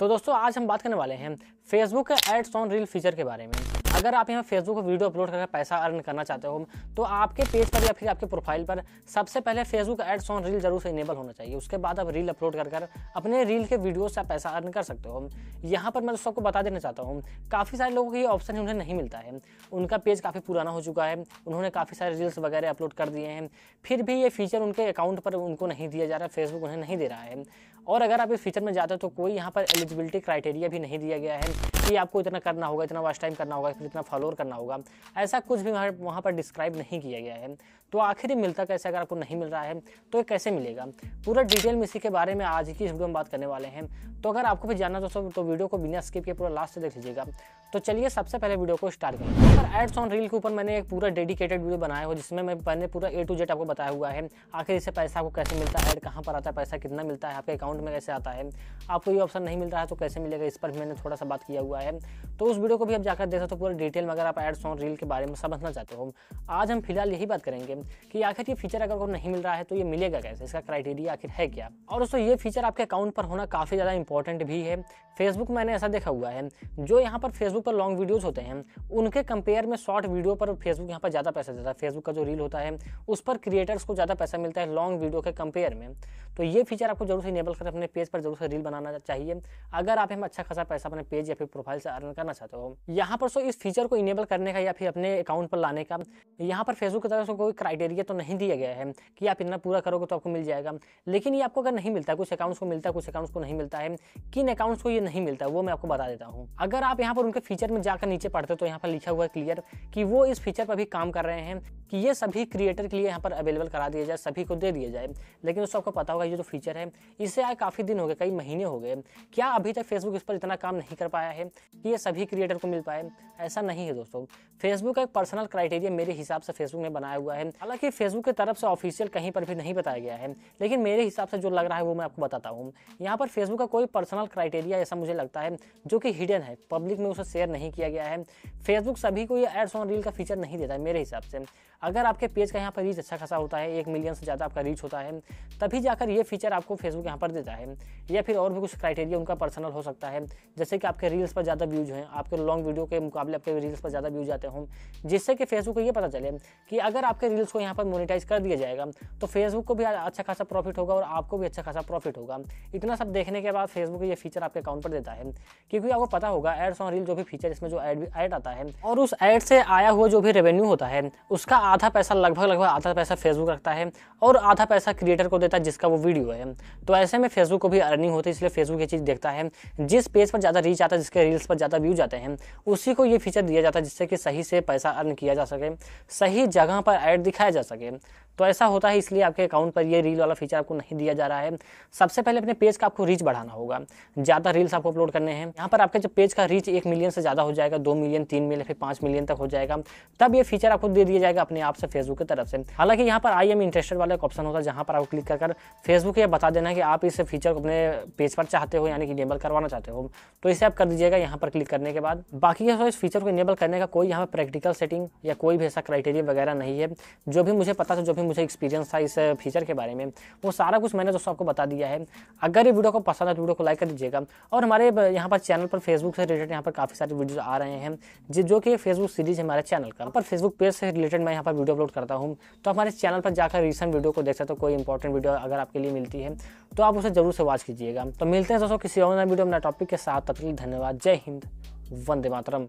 तो दोस्तों आज हम बात करने वाले हैं Facebook ads on reel feature के बारे में अगर आप यहाँ फेसबुक पर वीडियो अपलोड करके पैसा अर्न करना चाहते हो तो आपके पेज पर या फिर आपके प्रोफाइल पर सबसे पहले फेसबुक एड्स ऑन रील जरूर से इनेबल होना चाहिए उसके बाद आप रील अपलोड कर अपने रील के वीडियो से आप पैसा अर्न कर सकते हो यहाँ पर मैं सबको बता देना चाहता हूँ काफ़ी सारे लोगों को ये ऑप्शन उन्हें नहीं मिलता है उनका पेज काफ़ी पुराना हो चुका है उन्होंने काफ़ी सारे रील्स वगैरह अपलोड कर दिए हैं फिर भी ये फीचर उनके अकाउंट पर उनको नहीं दिया जा रहा है फेसबुक उन्हें नहीं दे रहा है और अगर आप इस फीचर में जाते हो तो कोई यहाँ पर एलिजिबिलिटी क्राइटेरिया भी नहीं दिया गया है कि आपको इतना करना होगा इतना वॉच टाइम करना होगा जितना फॉलोअर करना होगा ऐसा कुछ भी वहाँ पर डिस्क्राइब नहीं किया गया है तो आखिर ही मिलता कैसे अगर आपको नहीं मिल रहा है तो ये कैसे मिलेगा पूरा डिटेल में इसी के बारे में आज की वीडियो में बात करने वाले हैं तो अगर आपको भी जानना दोस्तों तो वीडियो को बिना स्किप के पूरा लास्ट से देख लीजिएगा तो चलिए सबसे पहले वीडियो को स्टार्ट करें यहाँ पर एड्स ऑन रील के ऊपर मैंने एक पूरा डेडिकेटेड वीडियो बनाया हो जिसमें मैं पहले पूरा ए टू जेड आपको बताया हुआ है आखिर इससे पैसा आपको कैसे मिलता है एड कहाँ पर आता है पैसा कितना मिलता है आपके अकाउंट में कैसे आता है आपको ये ऑप्शन नहीं मिल रहा है तो कैसे मिलेगा इस पर मैंने थोड़ा सा बात किया हुआ है तो उस वीडियो को भी आप जाकर देखा तो पूरा और डिटेल में अगर आप एड्स और रील के बारे में समझना चाहते हो आज हम फिलहाल यही बात करेंगे कि आखिर ये फीचर अगर नहीं मिल रहा है तो ये मिलेगा कैसे इसका क्राइटेरिया आखिर है क्या और दोस्तों ये फीचर आपके अकाउंट पर होना काफ़ी ज़्यादा इंपॉर्टेंट भी है फेसबुक मैंने ऐसा देखा हुआ है जो यहाँ पर फेसबुक पर लॉन्ग वीडियोज़ होते हैं उनके कंपेयर में शॉर्ट वीडियो पर फेसबुक यहाँ पर ज़्यादा पैसा देता है फेसबुक का जो रील होता है उस पर क्रिएटर्स को ज़्यादा पैसा मिलता है लॉन्ग वीडियो के कंपेयर में तो ये फीचर आपको जरूर से इनेबल कर अपने पेज पर जरूर से रील बनाना चाहिए अगर आप हम अच्छा खासा पैसा अपने पेज या फिर प्रोफाइल से अर्न करना चाहते हो यहाँ पर सो इस फीचर को इनेबल करने का या फिर अपने अकाउंट पर लाने का यहाँ पर फेसबुक की तरफ से कोई क्राइटेरिया तो नहीं दिया गया है कि आप इतना पूरा करोगे तो आपको मिल जाएगा लेकिन ये आपको अगर नहीं मिलता कुछ अकाउंट्स को मिलता है कुछ अकाउंट्स को नहीं मिलता है किन अकाउंट्स को ये नहीं मिलता वो मैं आपको बता देता हूँ अगर आप यहाँ पर उनके फीचर में जाकर नीचे पढ़ते तो यहाँ पर लिखा हुआ है क्लियर कि वो इस फीचर पर भी काम कर रहे हैं कि ये सभी क्रिएटर के लिए यहाँ पर अवेलेबल करा दिया जाए सभी को दे दिया जाए लेकिन उस आपको पता होगा ये जो फीचर है इससे आए काफ़ी दिन हो गए कई महीने हो गए क्या अभी तक फेसबुक इस पर इतना काम नहीं कर पाया है कि ये सभी क्रिएटर को मिल पाए ऐसा नहीं है दोस्तों फेसबुक का एक पर्सनल क्राइटेरिया मेरे हिसाब से फेसबुक ने बनाया हुआ है हालांकि फेसबुक की तरफ से ऑफिशियल कहीं पर भी नहीं बताया गया है लेकिन मेरे हिसाब से जो लग रहा है वो मैं आपको बताता हूँ यहाँ पर फेसबुक का कोई पर्सनल क्राइटेरिया ऐसा मुझे लगता है जो कि हिडन है पब्लिक में उसे शेयर नहीं किया गया है फेसबुक सभी को ये एड्स ऑन रील का फीचर नहीं देता है मेरे हिसाब से अगर आपके पेज का यहाँ पर रीच अच्छा खासा होता है एक मिलियन से ज़्यादा आपका रीच होता है तभी जाकर ये फीचर आपको फेसबुक यहाँ पर देता है या फिर और भी कुछ क्राइटेरिया उनका पर्सनल हो सकता है जैसे कि आपके रील्स पर ज़्यादा व्यूज हैं आपके लॉन्ग वीडियो के मुकाबले आपके रील्स पर ज़्यादा व्यूज आते हों जिससे कि फेसबुक को ये पता चले कि अगर आपके रील्स को यहाँ पर मोनिटाइज कर दिया जाएगा तो फेसबुक को भी अच्छा खासा प्रॉफिट होगा और आपको भी अच्छा खासा प्रॉफिट होगा इतना सब देखने के बाद फेसबुक ये फीचर आपके अकाउंट पर देता है क्योंकि आपको पता होगा एड्स ऑन रील जो भी फीचर इसमें जो एड एड आता है और उस एड से आया हुआ जो भी रेवेन्यू होता है उसका आधा पैसा लगभग लगभग आधा पैसा फेसबुक रखता है और आधा पैसा क्रिएटर को देता है जिसका वो वीडियो है तो ऐसे में फेसबुक को भी अर्निंग होती है इसलिए फेसबुक ये चीज़ देखता है जिस पेज पर ज़्यादा रीच आता है जिसके रील्स पर ज़्यादा व्यूज आते हैं उसी को ये फीचर फीचर दिया जाता है जिससे कि सही से पैसा अर्न किया जा सके सही जगह पर ऐड दिखाया जा सके तो ऐसा होता है इसलिए आपके अकाउंट पर ये रील वाला फीचर आपको नहीं दिया जा रहा है सबसे पहले अपने पेज का आपको रीच बढ़ाना होगा ज़्यादा रील्स आपको अपलोड करने हैं यहाँ पर आपके जब पेज का रीच एक मिलियन से ज़्यादा हो जाएगा दो मिलियन तीन मिलियन फिर पाँच मिलियन तक हो जाएगा तब ये फीचर आपको दे दिया जाएगा अपने आप से फेसबुक की तरफ से हालांकि यहाँ पर आई एम इंटरेस्टेड वाला एक ऑप्शन होता है जहाँ पर आपको क्लिक कर फेसबुक ये बता देना कि आप इस फीचर को अपने पेज पर चाहते हो यानी कि इनेबल करवाना चाहते हो तो इसे आप कर दीजिएगा यहाँ पर क्लिक करने के बाद बाकी इस फीचर को इनेबल करने का कोई यहाँ पर प्रैक्टिकल सेटिंग या कोई भी ऐसा क्राइटेरिया वगैरह नहीं है जो भी मुझे पता था जो भी में मुझे एक्सपीरियंस था इस फीचर के बारे में वो सारा कुछ मैंने दोस्तों आपको बता दिया है अगर ये वीडियो को पसंद है तो वीडियो को लाइक कर दीजिएगा और हमारे यहाँ पर चैनल पर फेसबुक से रिलेटेड यहाँ पर काफ़ी सारे वीडियोज आ रहे हैं जो कि फेसबुक सीरीज हमारे चैनल का पर फेसबुक पेज से रिलेटेड मैं यहाँ पर वीडियो अपलोड करता हूँ तो हमारे चैनल पर जाकर रिसेंट वीडियो को देख सकते हो कोई इंपॉर्टेंट वीडियो अगर आपके लिए मिलती है तो आप उसे जरूर से वॉच कीजिएगा तो मिलते हैं दोस्तों किसी और नए वीडियो में नए टॉपिक के साथ तब तक धन्यवाद जय हिंद वंदे मातरम